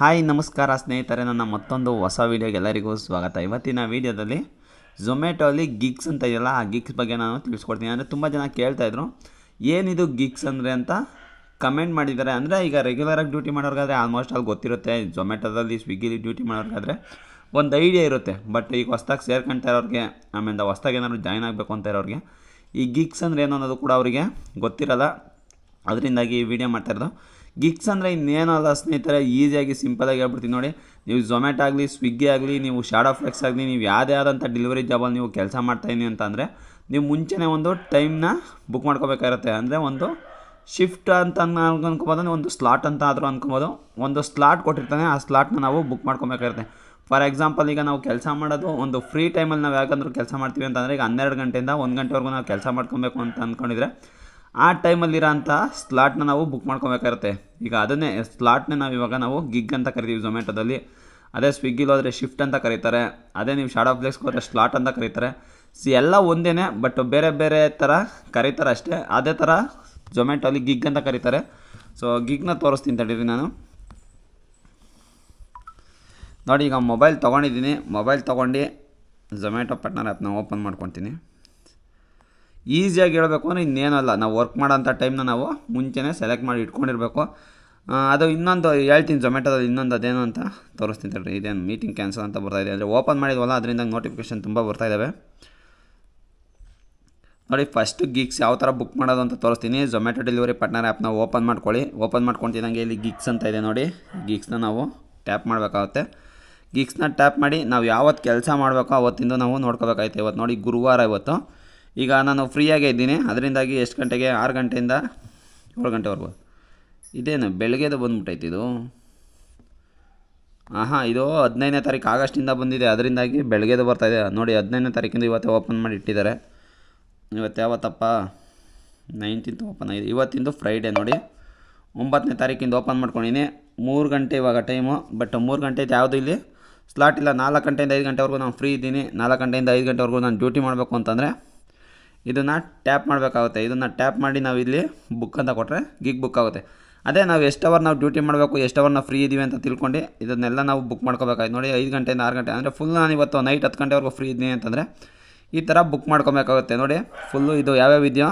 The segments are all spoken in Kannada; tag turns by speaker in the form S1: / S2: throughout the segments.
S1: ಹಾಯ್ ನಮಸ್ಕಾರ ಸ್ನೇಹಿತರೆ ನನ್ನ ಮತ್ತೊಂದು ಹೊಸ ವೀಡಿಯೋಗೆ ಎಲ್ಲರಿಗೂ ಸ್ವಾಗತ ಇವತ್ತಿನ ವೀಡಿಯೋದಲ್ಲಿ ಝೊಮ್ಯಾಟೋಲಿ ಗಿಗ್ಸ್ ಅಂತ ಇದೆಯಲ್ಲ ಆ ಗಿಗ್ಸ್ ಬಗ್ಗೆ ನಾನು ತಿಳಿಸ್ಕೊಡ್ತೀನಿ ಅಂದರೆ ತುಂಬ ಜನ ಕೇಳ್ತಾಯಿದ್ರು ಏನಿದು ಗಿಗ್ಸ್ ಅಂದರೆ ಅಂತ ಕಮೆಂಟ್ ಮಾಡಿದ್ದಾರೆ ಅಂದರೆ ಈಗ ರೆಗ್ಯುಲರಾಗಿ ಡ್ಯೂಟಿ ಮಾಡೋರ್ಗಾದರೆ ಆಲ್ಮೋಸ್ಟ್ ಅಲ್ಲಿ ಗೊತ್ತಿರುತ್ತೆ ಝೊಮ್ಯಾಟೋದಲ್ಲಿ ಸ್ವಿಗ್ಗಿಲಿ ಡ್ಯೂಟಿ ಮಾಡೋರ್ಗಾದ್ರೆ ಒಂದು ಐಡಿಯಾ ಇರುತ್ತೆ ಬಟ್ ಈಗ ಹೊಸ್ದಾಗಿ ಸೇರ್ಕೊಳ್ತಾ ಇರೋರಿಗೆ ಆಮೇಲೆ ಹೊಸ್ದಾಗಿ ಏನಾದ್ರು ಜಾಯ್ನ್ ಆಗಬೇಕು ಅಂತ ಇರೋರಿಗೆ ಈ ಗಿಗ್ಸ್ ಅಂದರೆ ಏನು ಅನ್ನೋದು ಕೂಡ ಅವರಿಗೆ ಗೊತ್ತಿರಲ್ಲ ಅದರಿಂದಾಗಿ ಈ ವಿಡಿಯೋ ಮಾಡ್ತಾ ಗಿಗ್ಸ್ ಅಂದರೆ ಇನ್ನೇನಲ್ಲ ಸ್ನೇಹಿತರೆ ಈಸಿಯಾಗಿ ಸಿಂಪಲಾಗಿ ಹೇಳ್ಬಿಡ್ತೀನಿ ನೋಡಿ ನೀವು ಝೊಮ್ಯಾಟೊ ಆಗಲಿ ಸ್ವಿಗ್ಗಿ ಆಗಲಿ ನೀವು ಶಾಡೋ ಫ್ಲೆಕ್ಸ್ ಆಗಲಿ ನೀವು ಯಾವುದೇ ಆದಂಥ ಡೆಲಿವರಿ ಜಾಬಲ್ಲಿ ನೀವು ಕೆಲಸ ಮಾಡ್ತಾಯಿದ್ದೀನಿ ಅಂತಂದರೆ ನೀವು ಮುಂಚೆನೇ ಒಂದು ಟೈಮ್ನ ಬುಕ್ ಮಾಡ್ಕೋಬೇಕಾಗಿರುತ್ತೆ ಅಂದರೆ ಒಂದು ಶಿಫ್ಟ್ ಅಂತ ಅನ್ಕೊಬೋದು ಒಂದು ಸ್ಲಾಟ್ ಅಂತ ಆದರೂ ಅನ್ಕೊಬೋದು ಒಂದು ಸ್ಲಾಟ್ ಕೊಟ್ಟಿರ್ತಾನೆ ಆ ಸ್ಲಾಟ್ನ ನಾವು ಬುಕ್ ಮಾಡ್ಕೊಬೇಕಾಗಿರುತ್ತೆ ಫಾರ್ ಎಕ್ಸಾಂಪಲ್ ಈಗ ನಾವು ಕೆಲಸ ಮಾಡೋದು ಒಂದು ಫ್ರೀ ಟೈಮಲ್ಲಿ ನಾವು ಯಾಕಂದ್ರೂ ಕೆಲಸ ಮಾಡ್ತೀವಿ ಅಂತಂದರೆ ಈಗ ಹನ್ನೆರಡು ಗಂಟೆಯಿಂದ ಒಂದು ಗಂಟೆವರೆಗೂ ನಾವು ಕೆಲಸ ಮಾಡ್ಕೊಬೇಕು ಅಂತ ಅಂದ್ಕೊಂಡಿದ್ರೆ ಆ ಟೈಮಲ್ಲಿರೋ ಅಂಥ ಸ್ಲಾಟ್ನ ನಾವು ಬುಕ್ ಮಾಡ್ಕೋಬೇಕಾಗಿರುತ್ತೆ ಈಗ ಅದನ್ನೇ ಸ್ಲಾಟ್ನೇ ನಾವು ಇವಾಗ ನಾವು ಗಿಗ್ ಅಂತ ಕರಿತೀವಿ ಝೊಮ್ಯಾಟೋದಲ್ಲಿ ಅದೇ ಸ್ವಿಗ್ಗಿಲಿ ಹೋದರೆ ಶಿಫ್ಟ್ ಅಂತ ಕರೀತಾರೆ ಅದೇ ನೀವು ಶಾರ್ಟ್ ಆಫ್ ಫ್ಲೆಕ್ಸ್ಗೆ ಹೋದರೆ ಸ್ಲಾಟ್ ಅಂತ ಕರೀತಾರೆ ಸಿ ಎಲ್ಲ ಒಂದೇ ಬಟ್ ಬೇರೆ ಬೇರೆ ಥರ ಕರೀತಾರೆ ಅಷ್ಟೇ ಅದೇ ಥರ ಝೊಮ್ಯಾಟೋಲಿ ಗಿಗ್ ಅಂತ ಕರೀತಾರೆ ಸೊ ಗಿಗ್ನ ತೋರಿಸ್ತೀನಿ ತಡೀರಿ ನಾನು ನೋಡಿ ಈಗ ಮೊಬೈಲ್ ತೊಗೊಂಡಿದ್ದೀನಿ ಮೊಬೈಲ್ ತೊಗೊಂಡು ಝೊಮ್ಯಾಟೊ ಪಟ್ನರ್ ಆ್ಯಪ್ನ ಓಪನ್ ಮಾಡ್ಕೊತೀನಿ ಈಸಿಯಾಗಿ ಹೇಳಬೇಕು ಅಂದರೆ ಇನ್ನೇನಲ್ಲ ನಾವು ವರ್ಕ್ ಮಾಡೋಂಥ ಟೈಮ್ನ ನಾವು ಮುಂಚೆನೇ ಸೆಲೆಕ್ಟ್ ಮಾಡಿ ಇಟ್ಕೊಂಡಿರಬೇಕು ಅದು ಇನ್ನೊಂದು ಹೇಳ್ತೀನಿ ಝೊಮ್ಯಾಟೋದಲ್ಲಿ ಇನ್ನೊಂದು ಅದೇನು ಅಂತ ತೋರಿಸ್ತೀನಿ ತಡ್ರಿ ಇದೇನು ಮೀಟಿಂಗ್ ಕ್ಯಾನ್ಸಲ್ ಅಂತ ಬರ್ತಾಯಿದೆ ಅಂದರೆ ಓಪನ್ ಮಾಡಿದ್ವಲ್ಲ ಅದರಿಂದ ನೋಟಿಫಿಕೇಶನ್ ತುಂಬ ಬರ್ತಾಯಿದ್ದಾವೆ ನೋಡಿ ಫಸ್ಟು ಗಿಕ್ಸ್ ಯಾವ ಥರ ಬುಕ್ ಮಾಡೋದು ಅಂತ ತೋರಿಸ್ತೀನಿ ಝೊಮ್ಯಾಟೊ ಡೆಲಿವರಿ ಪಾರ್ಟ್ನರ್ ಆ್ಯಪ್ನ ಓಪನ್ ಮಾಡ್ಕೊಳ್ಳಿ ಓಪನ್ ಮಾಡ್ಕೊತಿದ್ದಂಗೆ ಇಲ್ಲಿ ಗಿಕ್ಸ್ ಅಂತ ಇದೆ ನೋಡಿ ಗಿಕ್ಸ್ನ ನಾವು ಟ್ಯಾಪ್ ಮಾಡಬೇಕಾಗುತ್ತೆ ಗಿಕ್ಸ್ನ ಟ್ಯಾಪ್ ಮಾಡಿ ನಾವು ಯಾವತ್ತು ಕೆಲಸ ಮಾಡಬೇಕೋ ಅವತ್ತಿಂದ ನಾವು ನೋಡ್ಕೋಬೇಕಾಯ್ತು ಇವತ್ತು ನೋಡಿ ಗುರುವಾರ ಇವತ್ತು ಈಗ ನಾನು ಫ್ರೀಯಾಗೇ ಇದ್ದೀನಿ ಅದರಿಂದಾಗಿ ಎಷ್ಟು ಗಂಟೆಗೆ ಆರು ಗಂಟೆಯಿಂದ ಏಳು ಗಂಟೆವರೆಗೂ ಇದೇನು ಬೆಳಗ್ಗೆದು ಬಂದ್ಬಿಟ್ಟೈತೆ ಇದು ಹಾಂ ಇದು ಹದಿನೈದನೇ ತಾರೀಕು ಆಗಸ್ಟಿಂದ ಬಂದಿದೆ ಅದರಿಂದಾಗಿ ಬೆಳಗ್ಗೆದು ಬರ್ತಾಯಿದೆ ನೋಡಿ ಹದಿನೈದನೇ ತಾರೀಕಿಂದ ಇವತ್ತೇ ಓಪನ್ ಮಾಡಿ ಇಟ್ಟಿದ್ದಾರೆ ಇವತ್ತು ಯಾವತ್ತಪ್ಪ ನೈನ್ಟೀನ್ತ್ ಓಪನ್ ಆಗಿದೆ ಇವತ್ತಿಂದು ಫ್ರೈಡೇ ನೋಡಿ ಒಂಬತ್ತನೇ ತಾರೀಕಿಂದ ಓಪನ್ ಮಾಡ್ಕೊಂಡಿನಿ ಮೂರು ಗಂಟೆ ಇವಾಗ ಟೈಮು ಬಟ್ ಮೂರು ಗಂಟೆ ಯಾವುದು ಇಲ್ಲಿ ಸ್ಲಾಟ್ ಇಲ್ಲ ನಾಲ್ಕು ಗಂಟೆಯಿಂದ ಐದು ಗಂಟೆವರೆಗೂ ನಾನು ಫ್ರೀ ಇದ್ದೀನಿ ನಾಲ್ಕು ಗಂಟೆಯಿಂದ ಐದು ಗಂಟೆವರೆಗೂ ನಾನು ಡ್ಯೂಟಿ ಮಾಡಬೇಕು ಅಂತಂದರೆ ಇದನ್ನು ಟ್ಯಾಪ್ ಮಾಡಬೇಕಾಗುತ್ತೆ ಇದನ್ನು ಟ್ಯಾಪ್ ಮಾಡಿ ನಾವು ಇಲ್ಲಿ ಬುಕ್ ಅಂತ ಕೊಟ್ಟರೆ ಗಿಗ್ ಬುಕ್ ಆಗುತ್ತೆ ಅದೇ ನಾವು ಎಷ್ಟು ಅವರ್ ನಾವು ಡ್ಯೂಟಿ ಮಾಡಬೇಕು ಎಷ್ಟು ಅವರ್ನ ಫ್ರೀ ಇದ್ದೀವಿ ಅಂತ ತಿಳ್ಕೊಂಡು ಇದನ್ನೆಲ್ಲ ನಾವು ಬುಕ್ ಮಾಡ್ಕೋಬೇಕಾಗಿತ್ತು ನೋಡಿ ಐದು ಗಂಟೆಯಿಂದ ಆರು ಗಂಟೆ ಅಂದರೆ ಫುಲ್ ನಾನು ಇವತ್ತು ನೈಟ್ ಹತ್ತು ಗಂಟೆವರೆಗೂ ಫ್ರೀ ಇದ್ದೀನಿ ಅಂತಂದರೆ ಈ ಥರ ಬುಕ್ ಮಾಡ್ಕೊಬೇಕಾಗುತ್ತೆ ನೋಡಿ ಫುಲ್ಲು ಇದು ಯಾವ್ಯಾವ ಇದೆಯೋ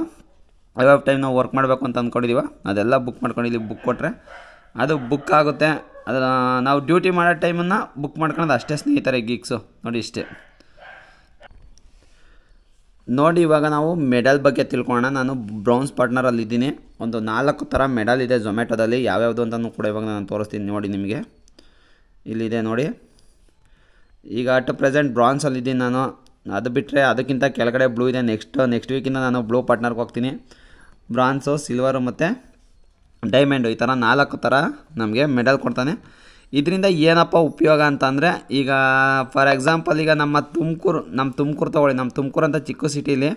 S1: ಯಾವ್ಯಾವ ಟೈಮ್ ನಾವು ವರ್ಕ್ ಮಾಡಬೇಕು ಅಂತ ಅಂದ್ಕೊಂಡಿದ್ದೀವ ಅದೆಲ್ಲ ಬುಕ್ ಮಾಡ್ಕೊಂಡು ಇಲ್ಲಿ ಬುಕ್ ಕೊಟ್ಟರೆ ಅದು ಬುಕ್ ಆಗುತ್ತೆ ಅದು ನಾವು ಡ್ಯೂಟಿ ಮಾಡೋ ಟೈಮನ್ನು ಬುಕ್ ಮಾಡ್ಕೊಳೋದು ಅಷ್ಟೇ ಸ್ನೇಹಿತರೆ ಗೀಕ್ಸು ನೋಡಿ ಇಷ್ಟೇ ನೋಡಿ ಇವಾಗ ನಾವು ಮೆಡಲ್ ಬಗ್ಗೆ ತಿಳ್ಕೊಳ್ಳೋಣ ನಾನು ಬ್ರೌನ್ಸ್ ಪಾರ್ಟ್ನರಲ್ಲಿ ಇದ್ದೀನಿ ಒಂದು ನಾಲ್ಕು ಥರ ಮೆಡಲ್ ಇದೆ ಝೊಮ್ಯಾಟೋದಲ್ಲಿ ಯಾವ್ಯಾವುದು ಅಂತಲೂ ಕೂಡ ಇವಾಗ ನಾನು ತೋರಿಸ್ತೀನಿ ನೋಡಿ ನಿಮಗೆ ಇಲ್ಲಿದೆ ನೋಡಿ ಈಗ ಅಟ್ ಪ್ರೆಸೆಂಟ್ ಬ್ರಾನ್ಸಲ್ಲಿದ್ದೀನಿ ನಾನು ಅದು ಬಿಟ್ಟರೆ ಅದಕ್ಕಿಂತ ಕೆಳಗಡೆ ಬ್ಲೂ ಇದೆ ನೆಕ್ಸ್ಟ್ ನೆಕ್ಸ್ಟ್ ವೀಕಿಂದ ನಾನು ಬ್ಲೂ ಪಾರ್ಟ್ನರ್ಗೆ ಹೋಗ್ತೀನಿ ಬ್ರಾನ್ಸು ಸಿಲ್ವರು ಮತ್ತು ಡೈಮಂಡು ಈ ಥರ ನಾಲ್ಕು ಥರ ನಮಗೆ ಮೆಡಲ್ ಕೊಡ್ತಾನೆ ಇದರಿಂದ ಏನಪ್ಪ ಉಪಯೋಗ ಅಂತಂದರೆ ಈಗ ಫಾರ್ ಎಕ್ಸಾಂಪಲ್ ಈಗ ನಮ್ಮ ತುಮಕೂರು ನಮ್ಮ ತುಮಕೂರು ತೊಗೊಳ್ಳಿ ನಮ್ಮ ತುಮಕೂರು ಅಂತ ಚಿಕ್ಕ ಸಿಟೀಲಿ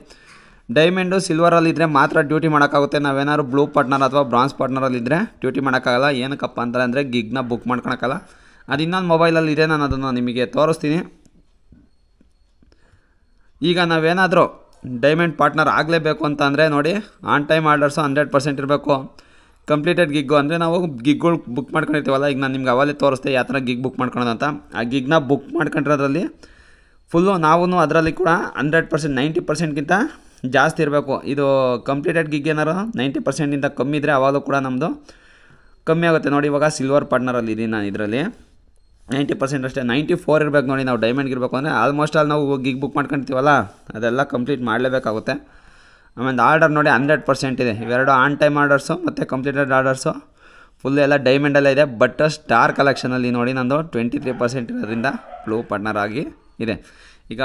S1: ಡೈಮಂಡು ಸಿಲ್ವರಲ್ಲಿ ಇದ್ದರೆ ಮಾತ್ರ ಡ್ಯೂಟಿ ಮಾಡೋಕ್ಕಾಗುತ್ತೆ ನಾವೇನಾದ್ರು ಬ್ಲೂ ಪಾರ್ಟ್ನರ್ ಅಥವಾ ಬ್ರಾನ್ಸ್ ಪಾರ್ಟ್ನರಲ್ಲಿ ಇದ್ದರೆ ಡ್ಯೂಟಿ ಮಾಡೋಕ್ಕಾಗಲ್ಲ ಏನಕ್ಕಪ್ಪ ಅಂತ ಅಂದರೆ ಗಿಗ್ನ ಬುಕ್ ಮಾಡ್ಕೊಳಕ್ಕಲ್ಲ ಅದು ಇನ್ನೊಂದು ಮೊಬೈಲಲ್ಲಿ ಇದೆ ನಾನು ಅದನ್ನು ನಿಮಗೆ ತೋರಿಸ್ತೀನಿ ಈಗ ನಾವೇನಾದರೂ ಡೈಮಂಡ್ ಪಾರ್ಟ್ನರ್ ಆಗಲೇಬೇಕು ಅಂತ ಅಂದರೆ ನೋಡಿ on time orders hundred percent ಇರಬೇಕು ಕಂಪ್ಲೀಟೆಡ್ ಗಿಗ್ಗು ಅಂದರೆ ನಾವು ಗಿಗ್ಗಳು ಬುಕ್ ಮಾಡ್ಕೊಂಡಿರ್ತೀವಲ್ಲ ಈಗ ನಾನು ನಿಮ್ಗೆ ಅವಲೇ ತೋರಿಸ್ತೆ ಯಾವ ಥರ ಗಿಗ್ ಬುಕ್ ಮಾಡ್ಕೊಳೋದಂತ ಆ ಗಿಗ್ನ ಬುಕ್ ಮಾಡ್ಕೊಂಡಿರೋದ್ರಲ್ಲಿ ಫುಲ್ಲು ನಾವು ಅದರಲ್ಲಿ ಕೂಡ ಹಂಡ್ರೆಡ್ ಪರ್ಸೆಂಟ್ ನೈಂಟಿ ಪರ್ಸೆಂಟ್ಗಿಂತ ಜಾಸ್ತಿ ಇರಬೇಕು ಇದು ಕಂಪ್ಲೀಟೆಡ್ ಗಿಗ್ ಏನಾರು ನೈಂಟಿ ಪರ್ಸೆಂಟಿಂದ ಕಮ್ಮಿ ಇದ್ದರೆ ಅವಾಗಲೂ ಕೂಡ ನಮ್ಮದು ಕಮ್ಮಿ ಆಗುತ್ತೆ ನೋಡಿ ಇವಾಗ ಸಿಲ್ವರ್ ಪಾರ್ಟ್ನರಲ್ಲಿ ಇದ್ದೀನಿ ನಾನು ಇದರಲ್ಲಿ ನೈಂಟಿ ಪರ್ಸೆಂಟ್ ಅಷ್ಟೇ ನೈಂಟಿ ಫೋರ್ ಇರಬೇಕು ನೋಡಿ ನಾವು ಡೈಮಂಡ್ಗೆ ಇರಬೇಕು ಅಂದರೆ ಆಲ್ಮೋಸ್ಟ್ ಆಲ್ ನಾವು ಗಿಗ್ ಬುಕ್ ಮಾಡ್ಕೊಳ್ತೀವಲ್ಲ ಅದೆಲ್ಲ ಕಂಪ್ಲೀಟ್ ಮಾಡಲೇಬೇಕಾಗುತ್ತೆ ಆಮೇಲೆ ಆರ್ಡರ್ ನೋಡಿ ಹಂಡ್ರೆಡ್ ಪರ್ಸೆಂಟ್ ಇದೆ ಇವೆರಡು ಆನ್ ಟೈಮ್ ಆರ್ಡರ್ಸು ಮತ್ತು ಕಂಪ್ಲೀಟೆಡ್ ಆರ್ಡರ್ಸು ಫುಲ್ ಎಲ್ಲ ಇದೆ ಬಟ್ ಸ್ಟಾರ್ ಕಲೆಕ್ಷನಲ್ಲಿ ನೋಡಿ ನಂದು ಟ್ವೆಂಟಿ ತ್ರೀ ಪರ್ಸೆಂಟ್ ಇರೋದ್ರಿಂದ ಬ್ಲೂ ಪಾರ್ಟ್ನರ್ ಆಗಿ ಇದೆ ಈಗ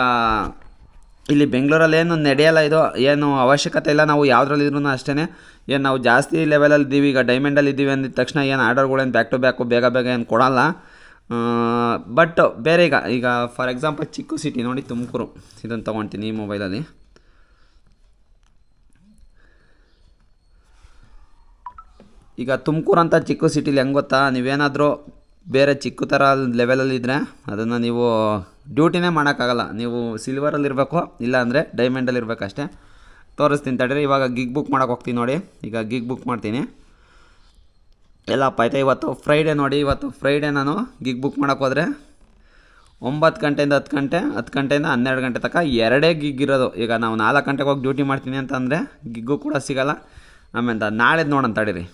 S1: ಇಲ್ಲಿ ಬೆಂಗಳೂರಲ್ಲಿ ಏನು ನಡೆಯಲ್ಲ ಇದು ಏನು ಅವಶ್ಯಕತೆ ಇಲ್ಲ ನಾವು ಯಾವುದ್ರಲ್ಲಿದ್ರು ಅಷ್ಟೇ ಏನು ನಾವು ಜಾಸ್ತಿ ಲೆವೆಲಲ್ಲಿ ಇದ್ದೀವಿ ಈಗ ಡೈಮಂಡಲ್ಲಿ ಇದ್ದೀವಿ ಅಂದಿದ ತಕ್ಷಣ ಏನು ಆರ್ಡರ್ಗಳೇನು ಬ್ಯಾಕ್ ಟು ಬ್ಯಾಕು ಬೇಗ ಬೇಗ ಏನು ಕೊಡಲ್ಲ ಬಟ್ ಬೇರೆ ಈಗ ಈಗ ಫಾರ್ ಎಕ್ಸಾಂಪಲ್ ಚಿಕ್ಕು ಸಿಟಿ ನೋಡಿ ತುಮಕೂರು ಇದನ್ನು ತೊಗೊಳ್ತೀನಿ ಈ ಮೊಬೈಲಲ್ಲಿ ಈಗ ತುಮಕೂರು ಅಂತ ಚಿಕ್ಕ ಸಿಟಿಲಿ ಹೆಂಗೆ ಗೊತ್ತಾ ನೀವೇನಾದರೂ ಬೇರೆ ಚಿಕ್ಕ ಥರ ಲೆವೆಲಲ್ಲಿ ಇದ್ದರೆ ಅದನ್ನು ನೀವು ಡ್ಯೂಟಿನೇ ಮಾಡೋಕ್ಕಾಗಲ್ಲ ನೀವು ಇರಬೇಕು ಇಲ್ಲ ಸಿಲ್ವರಲ್ಲಿ ಅಂದರೆ ಡೈಮಂಡಲ್ಲಿ ಇರಬೇಕಷ್ಟೇ ತೋರಿಸ್ತೀನಿ ತಾಳಿರಿ ಇವಾಗ ಗಿಗ್ ಬುಕ್ ಮಾಡೋಕೆ ಹೋಗ್ತೀನಿ ನೋಡಿ ಈಗ ಗಿಗ್ ಬುಕ್ ಮಾಡ್ತೀನಿ ಎಲ್ಲಪ್ಪ ಐತೆ ಇವತ್ತು ಫ್ರೈಡೇ ನೋಡಿ ಇವತ್ತು ಫ್ರೈಡೇ ನಾನು ಗಿಗ್ ಬುಕ್ ಮಾಡೋಕೆ ಹೋದರೆ ಒಂಬತ್ತು ಗಂಟೆಯಿಂದ ಹತ್ತು ಗಂಟೆ ಹತ್ತು ಗಂಟೆಯಿಂದ ಹನ್ನೆರಡು ಗಂಟೆ ತನಕ ಎರಡೇ ಗಿಗ್ ಇರೋದು ಈಗ ನಾವು ನಾಲ್ಕು ಗಂಟೆಗೆ ಹೋಗಿ ಡ್ಯೂಟಿ ಮಾಡ್ತೀನಿ ಅಂತಂದರೆ ಗಿಗ್ಗು ಕೂಡ ಸಿಗೋಲ್ಲ ಆಮೇಲೆ ನಾಳೆದು ನೋಡೋಣ ತಡೀರಿ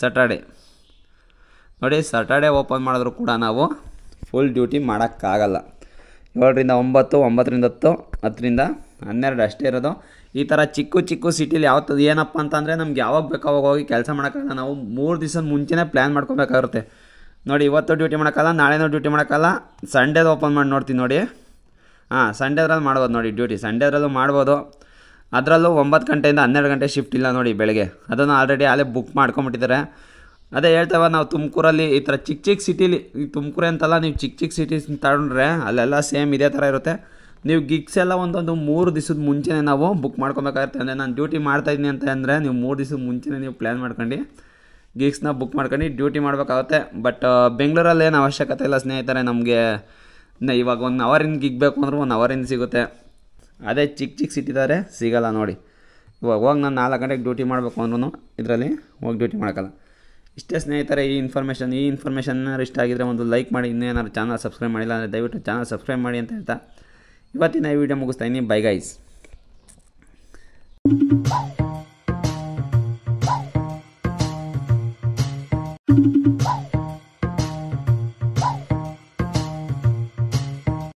S1: ಸ್ಯಾಟರ್ಡೇ ನೋಡಿ ಸ್ಯಾಟರ್ಡೇ ಓಪನ್ ಮಾಡಿದ್ರು ಕೂಡ ನಾವು ಫುಲ್ ಡ್ಯೂಟಿ ಮಾಡೋಕ್ಕಾಗಲ್ಲ ಏಳರಿಂದ ಒಂಬತ್ತು ಒಂಬತ್ತರಿಂದ ಹತ್ತು ಹತ್ತರಿಂದ ಹನ್ನೆರಡು ಅಷ್ಟೇ ಇರೋದು ಈ ಥರ ಚಿಕ್ಕ ಚಿಕ್ಕ ಸಿಟಿಲಿ ಯಾವತ್ತದು ಏನಪ್ಪ ಅಂತಂದರೆ ನಮ್ಗೆ ಯಾವಾಗ ಬೇಕು ಅವಾಗ ಹೋಗಿ ಕೆಲಸ ಮಾಡೋಕ್ಕಾಗಲ್ಲ ನಾವು ಮೂರು ದಿವಸದ ಮುಂಚೆನೇ ಪ್ಲ್ಯಾನ್ ಮಾಡ್ಕೊಬೇಕಾಗುತ್ತೆ ನೋಡಿ ಇವತ್ತು ಡ್ಯೂಟಿ ಮಾಡೋಕ್ಕಲ್ಲ ನಾಳೆನೂ ಡ್ಯೂಟಿ ಮಾಡೋಕ್ಕಲ್ಲ ಸಂಡೇದು ಓಪನ್ ಮಾಡಿ ನೋಡ್ತೀನಿ ನೋಡಿ ಹಾಂ ಸಂಡೇದ್ರಲ್ಲಿ ಮಾಡ್ಬೋದು ನೋಡಿ ಡ್ಯೂಟಿ ಸಂಡೇದ್ರಲ್ಲೂ ಮಾಡ್ಬೋದು ಅದರಲ್ಲೂ ಒಂಬತ್ತು ಗಂಟೆಯಿಂದ ಹನ್ನೆರಡು ಗಂಟೆ ಶಿಫ್ಟ್ ಇಲ್ಲ ನೋಡಿ ಬೆಳಗ್ಗೆ ಅದನ್ನು ಆಲ್ರೆಡಿ ಅಲ್ಲೇ ಬುಕ್ ಮಾಡ್ಕೊಂಬಿಟ್ಟಿದ್ದಾರೆ ಅದೇ ಹೇಳ್ತೇವೆ ನಾವು ತುಮಕೂರಲ್ಲಿ ಈ ಥರ ಚಿಕ್ಕ ಚಿಕ್ಕ ಸಿಟಿಲಿ ತುಮಕೂರು ಅಂತಲ್ಲ ನೀವು ಚಿಕ್ಕ ಚಿಕ್ಕ ಸಿಟೀಸ್ ತಗೊಂಡ್ರೆ ಅಲ್ಲೆಲ್ಲ ಸೇಮ್ ಇದೇ ಥರ ಇರುತ್ತೆ ನೀವು ಗಿಗ್ಸ್ ಎಲ್ಲ ಒಂದೊಂದು ಮೂರು ದಿವಸದ ಮುಂಚೆನೇ ನಾವು ಬುಕ್ ಮಾಡ್ಕೊಬೇಕಾಗುತ್ತೆ ಅಂದರೆ ನಾನು ಡ್ಯೂಟಿ ಮಾಡ್ತಾಯಿದ್ದೀನಿ ಅಂತ ಅಂದರೆ ನೀವು ಮೂರು ದಿವ್ಸದ ಮುಂಚೆನೇ ನೀವು ಪ್ಲ್ಯಾನ್ ಮಾಡ್ಕೊಂಡು ಗಿಗ್ಸ್ನ ಬುಕ್ ಮಾಡ್ಕೊಂಡು ಡ್ಯೂಟಿ ಮಾಡಬೇಕಾಗುತ್ತೆ ಬಟ್ ಬೆಂಗಳೂರಲ್ಲಿ ಏನು ಅವಶ್ಯಕತೆ ಇಲ್ಲ ಸ್ನೇಹಿತರೆ ನಮಗೆ ಇವಾಗ ಒನ್ ಅವರಿಂದ ಗಿಗ್ ಬೇಕು ಅಂದರೂ ಒನ್ ಅವರಿಂದ ಸಿಗುತ್ತೆ ಅದೇ ಚಿಕ್ಕ ಚಿಕ್ಕ ಸಿಟ್ಟಿದ್ದಾರೆ ಸಿಗೋಲ್ಲ ನೋಡಿ ಇವಾಗ ಹೋಗಿ ನಾನು ನಾಲ್ಕು ಗಂಟೆಗೆ ಡ್ಯೂಟಿ ಮಾಡಬೇಕು ಅಂದ್ರೂ ಇದರಲ್ಲಿ ಹೋಗಿ ಡ್ಯೂಟಿ ಮಾಡೋಕ್ಕಲ್ಲ ಇಷ್ಟೇ ಸ್ನೇಹಿತರೆ ಈ ಇನ್ಫಾರ್ಮೇಷನ್ ಈ ಇನ್ಫಾರ್ಮೇಷನ್ ಇಷ್ಟ ಆಗಿದ್ರೆ ಒಂದು ಲೈಕ್ ಮಾಡಿ ಇನ್ನೇನಾದ್ರು ಚಾನಲ್ ಸಬ್ಸ್ಕ್ರೈಬ್ ಮಾಡಿಲ್ಲ ಅಂದರೆ ದಯವಿಟ್ಟು ಚಾನಲ್ ಸಬ್ಸ್ಕ್ರೈಬ್ ಮಾಡಿ ಅಂತ ಹೇಳ್ತಾ ಇವತ್ತಿನ ಈ ವಿಡಿಯೋ ಮುಗಿಸ್ತಾ ಇದ್ದೀನಿ ಬೈ ಗೈಸ್